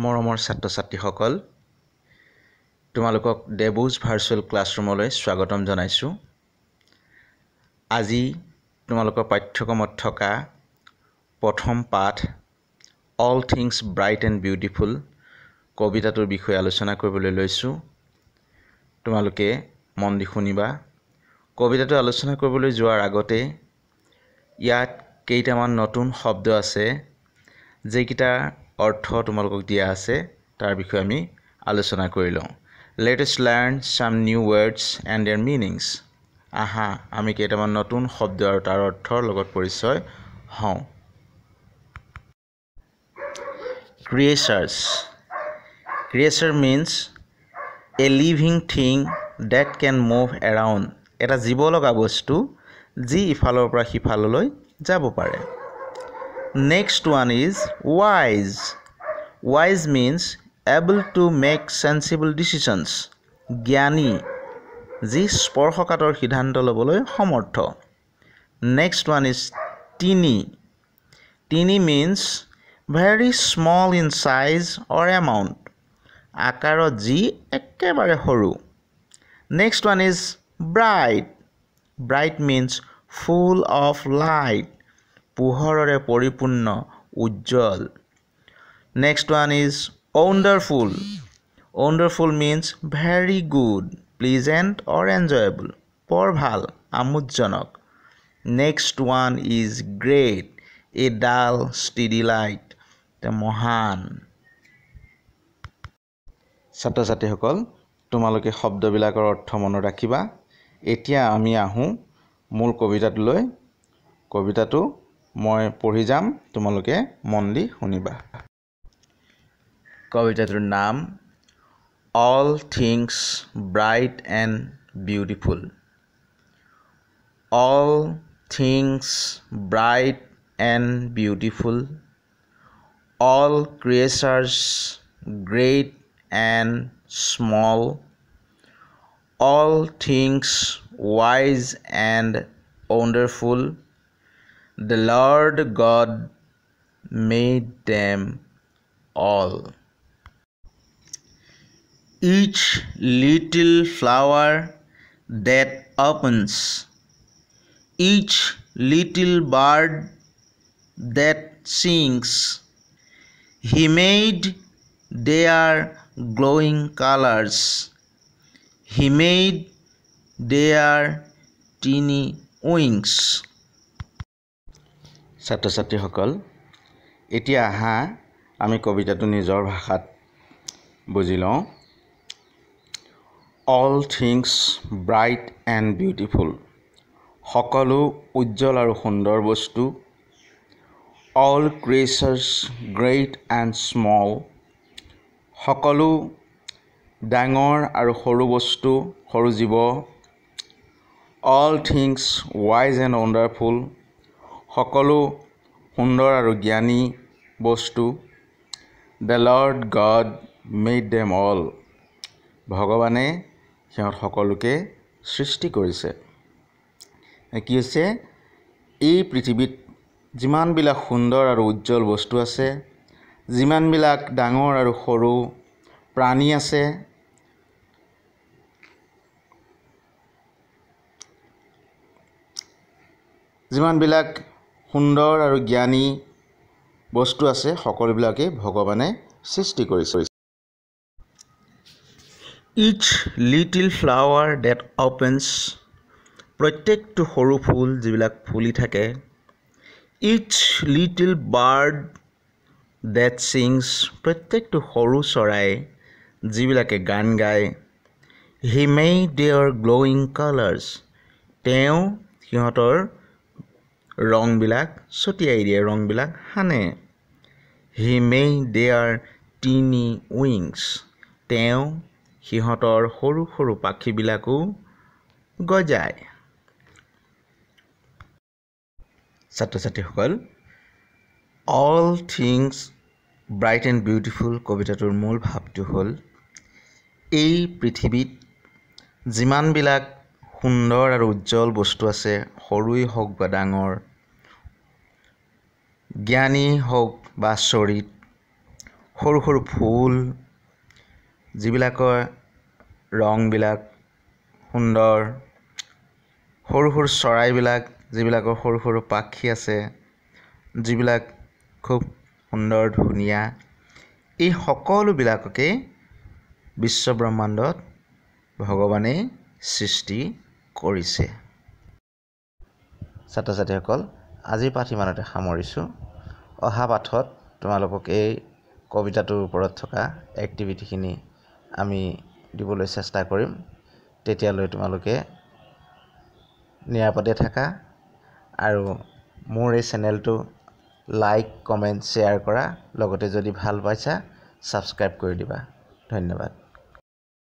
মৰমৰ ছাত্ৰ ছাত্ৰীসকল তোমালোকক দেৱজ ভাৰ্চুৱেল ক্লাছৰুমলৈ স্বাগতম জনাইছোঁ আজি তোমালোকৰ পাঠ্যক্ৰমত থকা প্ৰথম পাঠ all things bright and beautiful কবিতাটোৰ বিষয়ে আলোচনা কৰিবলৈ লৈছোঁ তোমালোকে মন দি শুনিবা কবিতাটো আলোচনা কৰিবলৈ যোৱাৰ আগতে ইয়াত কেইটামান নতুন শব্দ আছে যিকেইটা অৰ্থ তোমালোকক দিয়া আছে তাৰ বিষয়ে আমি আলোচনা কৰি লওঁ latest learn some new words and their meanings আহা আমি কেইটামান নতুন শব্দ আৰু তাৰ অৰ্থৰ লগত পৰিচয় হওঁ creatures creature means a living thing that can move around এটা জীৱ লগা বস্তু যি ইফালৰ পৰা সিফাললৈ যাব পাৰে next one is wise wise means able to make sensible decisions জ্ঞানী যি স্পৰ্শকাতৰ সিদ্ধান্ত ল'বলৈ সমৰ্থ next one is tiny tiny means very small in size or amount আকাৰত যি একেবাৰে সৰু next one is bright bright means full of light পোহৰৰে পৰিপূৰ্ণ উজ্জ্বল next one is wonderful wonderful means very good pleasant or enjoyable বৰ ভাল আমোদজনক next one is great a dull steady light মহান ছাত্ৰ ছাত্ৰীসকল তোমালোকে শব্দবিলাকৰ অৰ্থ মনত ৰাখিবা এতিয়া আমি আহোঁ মূল কবিতাটোলৈ কবিতাটো মই পঢ়ি যাম তোমালোকে মন দি শুনিবা কবিতাটোৰ নাম all things bright and beautiful all things bright and beautiful all creatures great and small all things wise and wonderful The Lord God made them all. Each little flower that opens, each little bird that sings, He made their glowing colors. He made their teeny wings. ছাত্ৰ ছাত্ৰীসকল এতিয়া আহা আমি কবিতাটো নিজৰ ভাষাত বুজি লওঁ all things bright and beautiful সকলো উজ্জ্বল আৰু সুন্দৰ বস্তু all creatures great and small সকলো ডাঙৰ আৰু সৰু বস্তু সৰু জীৱ all things wise and wonderful সকলো সুন্দৰ আৰু জ্ঞানী বস্তু the Lord God made them all ভগৱানে সিহঁত সকলোকে সৃষ্টি কৰিছে কি হৈছে এই পৃথিৱীত যিমানবিলাক সুন্দৰ আৰু উজ্জ্বল বস্তু আছে যিমানবিলাক ডাঙৰ আৰু সৰু প্ৰাণী আছে যিমানবিলাক সুন্দৰ আৰু জ্ঞানী বস্তু আছে সকলোবিলাকেই ভগৱানে সৃষ্টি কৰিছে each little flower that opens প্ৰত্যেকটো সৰু ফুল যিবিলাক ফুলি থাকে each little bird that sings প্ৰত্যেকটো সৰু চৰাই যিবিলাকে গান গায় হি মেই ডেয়ৰ গ্ল'য়িং কালাৰ্ছ তেওঁ সিহঁতৰ ৰংবিলাক ছটিয়াই দিয়ে ৰংবিলাক সানে হি মে আৰ টিনি উইংছ তেওঁ সিহঁতৰ সৰু সৰু পাখিবিলাকো গজায় ছাত্ৰ ছাত্ৰীসকল all things bright and beautiful কবিতাটোৰ মূল ভাৱটো হ'ল এই পৃথিৱীত যিমানবিলাক সুন্দৰ আৰু উজ্জ্বল বস্তু আছে সৰুৱেই হওক বা ডাঙৰ জ্ঞানী হওক বা চৰিত সৰু সৰু ফুল যিবিলাকৰ ৰংবিলাক সুন্দৰ সৰু সৰু চৰাইবিলাক যিবিলাকৰ সৰু সৰু পাখি আছে যিবিলাক খুব সুন্দৰ ধুনীয়া এই সকলোবিলাককেই বিশ্বব্ৰহ্মাণ্ডত ভগৱানেই সৃষ্টি কৰিছে ছাত্ৰ ছাত্ৰীসকল আজিৰ পাঠ ইমানতে সামৰিছোঁ অহা পাঠত তোমালোকক এই কবিতাটোৰ ওপৰত থকা এক্টিভিটিখিনি আমি দিবলৈ চেষ্টা কৰিম তেতিয়ালৈ তোমালোকে নিৰাপদে থাকা আৰু মোৰ এই চেনেলটো লাইক কমেণ্ট শ্বেয়াৰ কৰা লগতে যদি ভাল পাইছা ছাবস্ক্ৰাইব কৰি দিবা ধন্যবাদ